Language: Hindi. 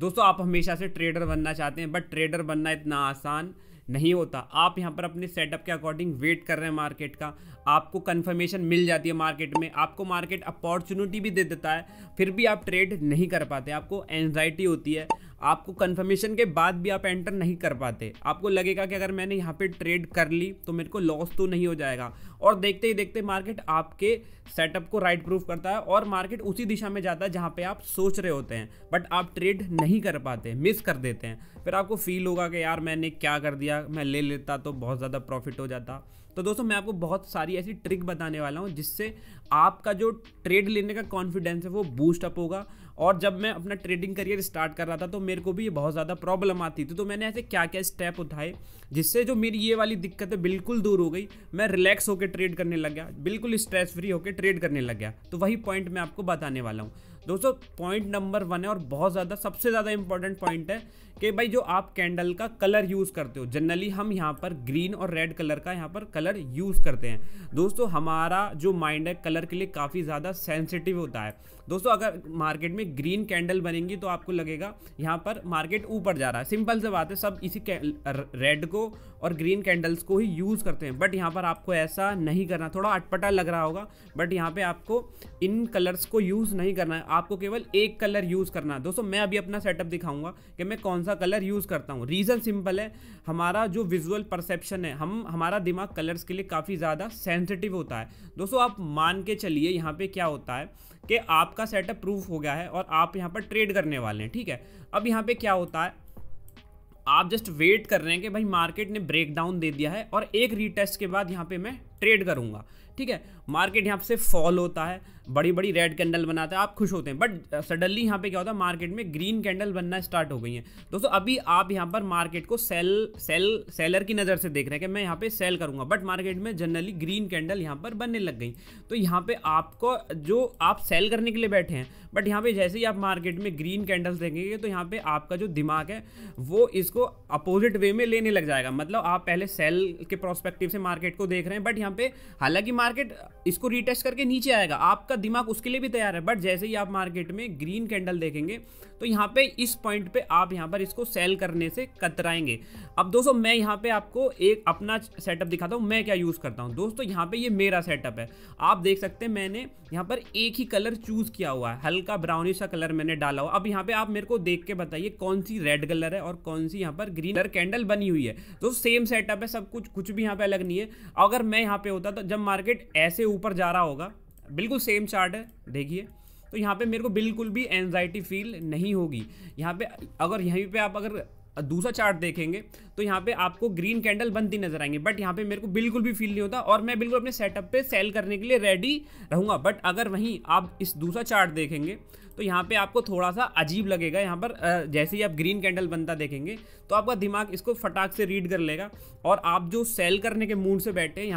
दोस्तों आप हमेशा से ट्रेडर बनना चाहते हैं बट ट्रेडर बनना इतना आसान नहीं होता आप यहाँ पर अपने सेटअप के अकॉर्डिंग वेट कर रहे हैं मार्केट का आपको कंफर्मेशन मिल जाती है मार्केट में आपको मार्केट अपॉर्चुनिटी भी दे देता है फिर भी आप ट्रेड नहीं कर पाते आपको एनजाइटी होती है आपको कन्फर्मेशन के बाद भी आप एंटर नहीं कर पाते आपको लगेगा कि अगर मैंने यहाँ पे ट्रेड कर ली तो मेरे को लॉस तो नहीं हो जाएगा और देखते ही देखते मार्केट आपके सेटअप को राइट प्रूफ करता है और मार्केट उसी दिशा में जाता है जहाँ पे आप सोच रहे होते हैं बट आप ट्रेड नहीं कर पाते मिस कर देते हैं फिर आपको फील होगा कि यार मैंने क्या कर दिया मैं ले लेता तो बहुत ज़्यादा प्रॉफिट हो जाता तो दोस्तों मैं आपको बहुत सारी ऐसी ट्रिक बताने वाला हूँ जिससे आपका जो ट्रेड लेने का कॉन्फिडेंस है वो बूस्टअप होगा और जब मैं अपना ट्रेडिंग करियर स्टार्ट कर रहा था तो मेरे को भी ये बहुत ज़्यादा प्रॉब्लम आती थी तो मैंने ऐसे क्या क्या स्टेप उठाए जिससे जो मेरी ये वाली दिक्कतें बिल्कुल दूर हो गई मैं रिलैक्स होकर ट्रेड करने लग गया बिल्कुल स्ट्रेस फ्री होकर ट्रेड करने लग गया तो वही पॉइंट मैं आपको बताने वाला हूँ दोस्तों पॉइंट नंबर वन है और बहुत ज़्यादा सबसे ज़्यादा इंपॉर्टेंट पॉइंट है कि भाई जो आप कैंडल का कलर यूज़ करते हो जनरली हम यहाँ पर ग्रीन और रेड कलर का यहाँ पर कलर यूज़ करते हैं दोस्तों हमारा जो माइंड है कलर के लिए काफ़ी ज़्यादा सेंसिटिव होता है दोस्तों अगर मार्केट में ग्रीन कैंडल बनेंगी तो आपको लगेगा यहाँ पर मार्केट ऊपर जा रहा है सिंपल से बात है सब इसी रेड को और ग्रीन कैंडल्स को ही यूज़ करते हैं बट यहाँ पर आपको ऐसा नहीं करना थोड़ा अटपटा लग रहा होगा बट यहाँ पर आपको इन कलर्स को यूज़ नहीं करना है आपको केवल एक कलर यूज़ करना है दोस्तों मैं अभी अपना सेटअप दिखाऊंगा कि मैं कौन सा कलर यूज़ करता हूँ रीज़न सिंपल है हमारा जो विजुअल परसेप्शन है हम हमारा दिमाग कलर्स के लिए काफ़ी ज़्यादा सेंसिटिव होता है दोस्तों आप मान के चलिए यहाँ पर क्या होता है कि आपका सेटअप प्रूफ हो गया है और आप यहाँ पर ट्रेड करने वाले हैं ठीक है अब यहाँ पर क्या होता है आप जस्ट वेट कर रहे हैं कि भाई मार्केट ने ब्रेकडाउन दे दिया है और एक रीटेस्ट के बाद यहाँ पे मैं ट्रेड करूँगा ठीक है मार्केट यहाँ से फॉल होता है बड़ी बड़ी रेड कैंडल बनाता है आप खुश होते हैं बट सडनली uh, यहाँ पे क्या होता है मार्केट में ग्रीन कैंडल बनना स्टार्ट हो गई है दोस्तों अभी आप यहाँ पर मार्केट को सेल सेल सेलर की नज़र से देख रहे हैं कि मैं यहाँ पे सेल करूँगा बट मार्केट में जनरली ग्रीन कैंडल यहाँ पर बनने लग गई तो यहाँ पर आपको जो आप सेल करने के लिए बैठे हैं बट यहाँ पर जैसे ही आप मार्केट में ग्रीन कैंडल्स देखेंगे तो यहाँ पर आपका जो दिमाग है वो इसको अपोजिट वे में लेने लग जाएगा मतलब आप पहले सेल के प्रोस्पेक्टिव से मार्केट को देख रहे हैं बट यहाँ पर हालांकि मार्केट इसको रीटेस्ट करके नीचे आएगा आपका दिमाग उसके लिए भी तैयार है बट जैसे ही आप मार्केट में ग्रीन कैंडल देखेंगे तो यहाँ पे इस पॉइंट पे आप यहाँ पर इसको सेल करने से कतराएंगे अब दोस्तों मैं यहाँ पे आपको एक अपना सेटअप दिखाता हूँ मैं क्या यूज़ करता हूँ दोस्तों यहाँ पे ये मेरा सेटअप है आप देख सकते हैं मैंने यहाँ पर एक ही कलर चूज़ किया हुआ है हल्का ब्राउनिश सा कलर मैंने डाला हुआ अब यहाँ पर आप मेरे को देख के बताइए कौन सी रेड कलर है और कौन सी यहाँ पर ग्रीन कलर कैंडल बनी हुई है दोस्तों सेम सेटअप है सब कुछ कुछ भी यहाँ पर अलग नहीं है अगर मैं यहाँ पर होता तो जब मार्केट रेट ऐसे ऊपर जा रहा होगा बिल्कुल सेम चार्ट है देखिए तो यहाँ पे मेरे को बिल्कुल भी एनजाइटी फील नहीं होगी यहाँ पे अगर यहीं पे आप अगर दूसरा चार्ट देखेंगे तो यहाँ पे आपको ग्रीन कैंडल बनती नजर आएंगे बट यहाँ पे मेरे को बिल्कुल भी फील नहीं होता और मैं बिल्कुल अपने सेटअप पे सेल करने के लिए रेडी रहूँगा बट अगर वहीं आप इस दूसरा चार्ट देखेंगे तो यहाँ पे आपको थोड़ा सा अजीब लगेगा यहाँ पर जैसे ही आप ग्रीन कैंडल बनता देखेंगे तो आपका दिमाग इसको फटाक से रीड कर लेगा और आप जो सेल करने के मूड से बैठे यहाँ